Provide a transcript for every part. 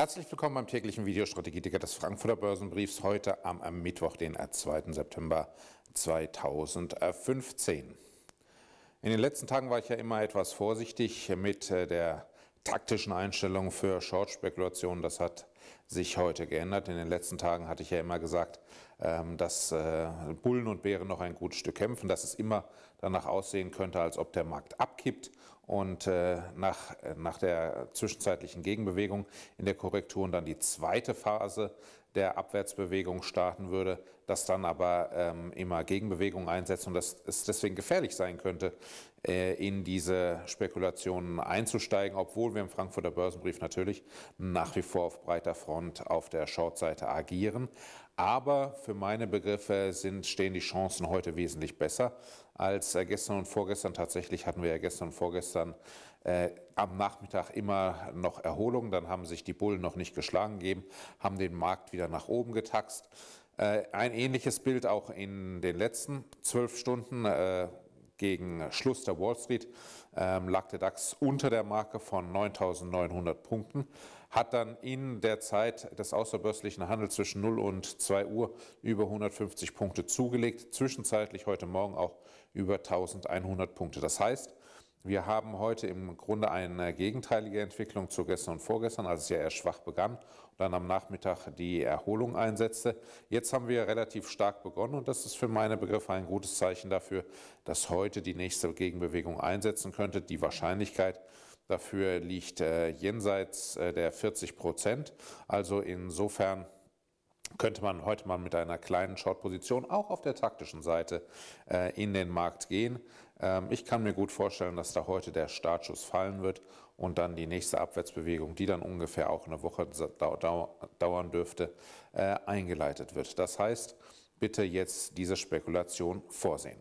Herzlich willkommen beim täglichen Videostrategieticker des Frankfurter Börsenbriefs heute am, am Mittwoch, den 2. Äh, September 2015. In den letzten Tagen war ich ja immer etwas vorsichtig mit äh, der taktischen Einstellung für Short-Spekulationen. Das hat sich heute geändert. In den letzten Tagen hatte ich ja immer gesagt, ähm, dass äh, Bullen und Bären noch ein gutes Stück kämpfen, dass es immer danach aussehen könnte, als ob der Markt abkippt. Und äh, nach, äh, nach der zwischenzeitlichen Gegenbewegung in der Korrektur und dann die zweite Phase der Abwärtsbewegung starten würde, dass dann aber ähm, immer Gegenbewegungen einsetzt und dass es deswegen gefährlich sein könnte, in diese Spekulationen einzusteigen, obwohl wir im Frankfurter Börsenbrief natürlich nach wie vor auf breiter breiter Front auf der Shortseite agieren. Aber für meine Begriffe sind, stehen die Chancen heute wesentlich besser als äh, gestern und vorgestern. Tatsächlich hatten wir ja gestern und vorgestern äh, am Nachmittag immer noch Erholung. Dann haben sich die Bullen noch nicht geschlagen gegeben, haben den Markt wieder nach oben getaxt. Äh, ein ähnliches Bild auch in den letzten zwölf Stunden. Äh, gegen Schluss der Wall Street ähm, lag der DAX unter der Marke von 9.900 Punkten, hat dann in der Zeit des außerbörslichen Handels zwischen 0 und 2 Uhr über 150 Punkte zugelegt, zwischenzeitlich heute Morgen auch über 1.100 Punkte. Das heißt, wir haben heute im Grunde eine gegenteilige Entwicklung zu gestern und vorgestern, als es ja eher schwach begann und dann am Nachmittag die Erholung einsetzte. Jetzt haben wir relativ stark begonnen und das ist für meine Begriffe ein gutes Zeichen dafür, dass heute die nächste Gegenbewegung einsetzen könnte. Die Wahrscheinlichkeit, Dafür liegt äh, jenseits äh, der 40 Prozent. Also insofern könnte man heute mal mit einer kleinen Short-Position auch auf der taktischen Seite äh, in den Markt gehen. Ähm, ich kann mir gut vorstellen, dass da heute der Startschuss fallen wird und dann die nächste Abwärtsbewegung, die dann ungefähr auch eine Woche dau dau dauern dürfte, äh, eingeleitet wird. Das heißt, bitte jetzt diese Spekulation vorsehen.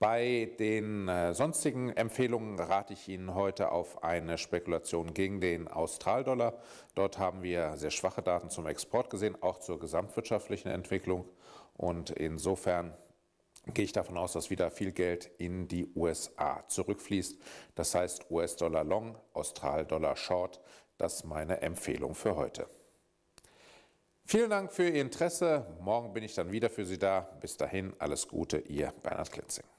Bei den äh, sonstigen Empfehlungen rate ich Ihnen heute auf eine Spekulation gegen den Australdollar. Dort haben wir sehr schwache Daten zum Export gesehen, auch zur gesamtwirtschaftlichen Entwicklung. Und insofern gehe ich davon aus, dass wieder viel Geld in die USA zurückfließt. Das heißt US-Dollar Long, Australdollar Short. Das ist meine Empfehlung für heute. Vielen Dank für Ihr Interesse. Morgen bin ich dann wieder für Sie da. Bis dahin alles Gute, Ihr Bernhard Klitzing.